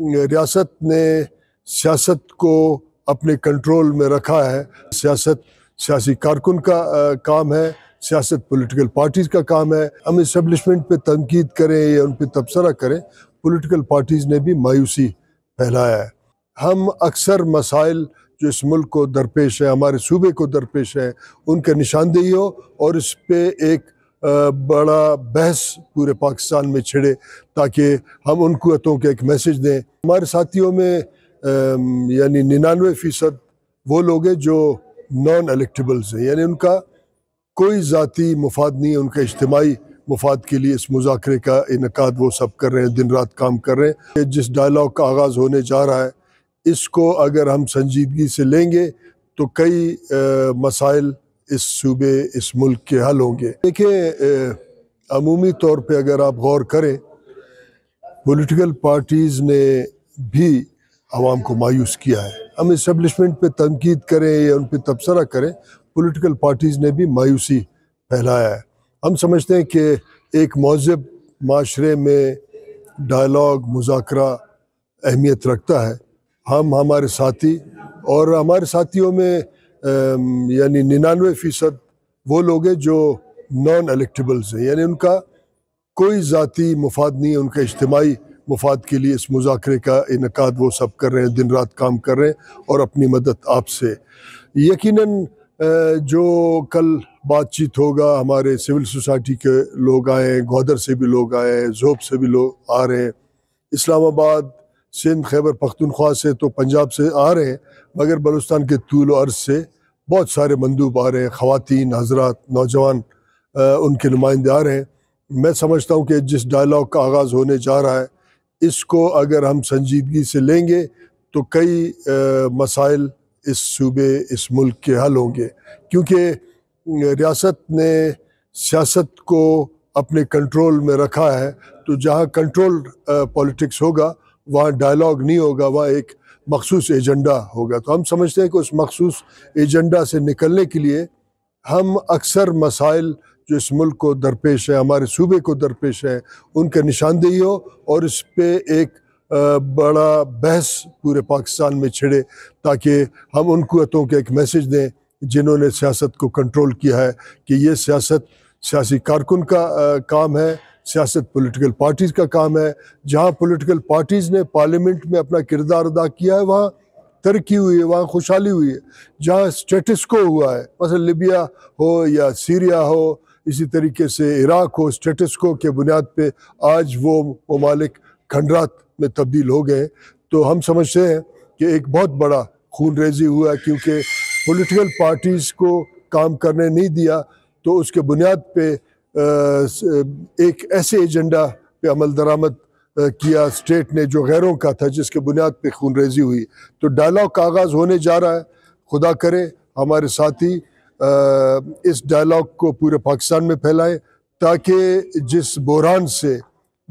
रियासत ने सियासत को अपने कंट्रोल में रखा है सियासत सियासी कारकुन का आ, काम है सियासत पॉलिटिकल पार्टीज़ का काम है हम इस्टबलिशमेंट पे तनकीद करें या उन पर तबसरा करें पॉलिटिकल पार्टीज़ ने भी मायूसी फैलाया है हम अक्सर मसाइल जो इस मुल्क को दरपेश है हमारे सूबे को दरपेश है उनका निशानदेही हो और इस पर एक बड़ा बहस पूरे पाकिस्तान में छिड़े ताकि हम उन कुतों को एक मैसेज दें हमारे साथियों में यानी निन्यानवे फ़ीसद वो लोग हैं जो नॉन एलेक्टेबल्स हैं यानी उनका कोई ज़ाती मुफाद नहीं है उनका इज्तमाही मुफाद के लिए इस मुजाकरे का इनका वो सब कर रहे हैं दिन रात काम कर रहे हैं जिस डायलॉग का आगाज़ होने जा रहा है इसको अगर हम संजीदगी से लेंगे तो कई मसाइल इस सूबे इस मुल्क के हल होंगे देखिए अमूमी तौर पे अगर आप गौर करें पॉलिटिकल पार्टीज़ ने भी आवाम को मायूस किया है हम इस्टेबलिशमेंट पे तनकीद करें या उन पर तबसरा करें पॉलिटिकल पार्टीज़ ने भी मायूसी फैलाया है हम समझते हैं कि एक महजब माशरे में डायलॉग मुजाकर अहमियत रखता है हम हमारे साथी और हमारे साथियों में यानी निन्यानवे फ़ीसद वो लोग हैं जो नॉन एलेक्टेबल्स हैं यानी उनका कोई ज़ाती मुफाद नहीं है उनका इज्तमाही मुफाद के लिए इस मुजाकरे का इनका वो सब कर रहे हैं दिन रात काम कर रहे हैं और अपनी मदद आपसे यकीन जो कल बातचीत होगा हमारे सिविल सोसाइटी के लोग आए हैं गौदर से भी लोग आए हैं जोब से भी लोग आ रहे हैं इस्लामाबाद सिंध खैबर पख्तनख्वा से तो पंजाब से आ रहे हैं मगर बलुस्तान के तूल अर्ज से बहुत सारे मंदूब आ रहे हैं खातन हजरात नौजवान उनके नुमाइंदे आ रहे हैं मैं समझता हूँ कि जिस डायलॉग का आगाज़ होने जा रहा है इसको अगर हम संजीदगी से लेंगे तो कई मसाइल इस सूबे इस मुल्क के हल होंगे क्योंकि रियासत ने सियासत को अपने कंट्रोल में रखा है तो जहाँ कंट्रोल पॉलिटिक्स होगा वहाँ डायलॉग नहीं होगा वहाँ एक मखसूस एजेंडा होगा तो हम समझते हैं कि उस मखसूस एजेंडा से निकलने के लिए हम अक्सर मसाइल जो इस मुल्क को दरपेश है हमारे सूबे को दरपेश है उनके निशानदेही हो और इस पर एक बड़ा बहस पूरे पाकिस्तान में छिड़े ताकि हम उन कुतों को एक मैसेज दें जिन्होंने सियासत को कंट्रोल किया है कि ये सियासत सियासी कारकुन का आ, काम है सियासत पॉलिटिकल पार्टीज़ का काम है जहाँ पॉलिटिकल पार्टीज़ ने पार्लियामेंट में अपना किरदार अदा किया है वहाँ तरक्की हुई है वहाँ खुशहाली हुई है जहाँ स्टेटस्को हुआ है मसल लिबिया हो या सीरिया हो इसी तरीके से इराक हो स्टेटस्को के बुनियाद पे आज वो ममालिक खंडरात में तब्दील हो गए तो हम समझते हैं कि एक बहुत बड़ा खून रेजी हुआ क्योंकि पॉलिटिकल पार्टीज़ को काम करने नहीं दिया तो उसके बुनियाद पे एक ऐसे एजेंडा पे अमल दरामद किया स्टेट ने जो गैरों का था जिसके बुनियाद पे खून रेजी हुई तो डायलॉग का आगाज़ होने जा रहा है खुदा करे हमारे साथी इस डायलॉग को पूरे पाकिस्तान में फैलाएं ताकि जिस बहरान से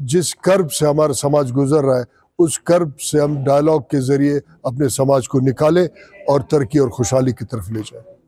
जिस कर्ब से हमारा समाज गुजर रहा है उस कर्ब से हम डायलॉग के ज़रिए अपने समाज को निकालें और तरक्की और खुशहाली की तरफ ले जाएं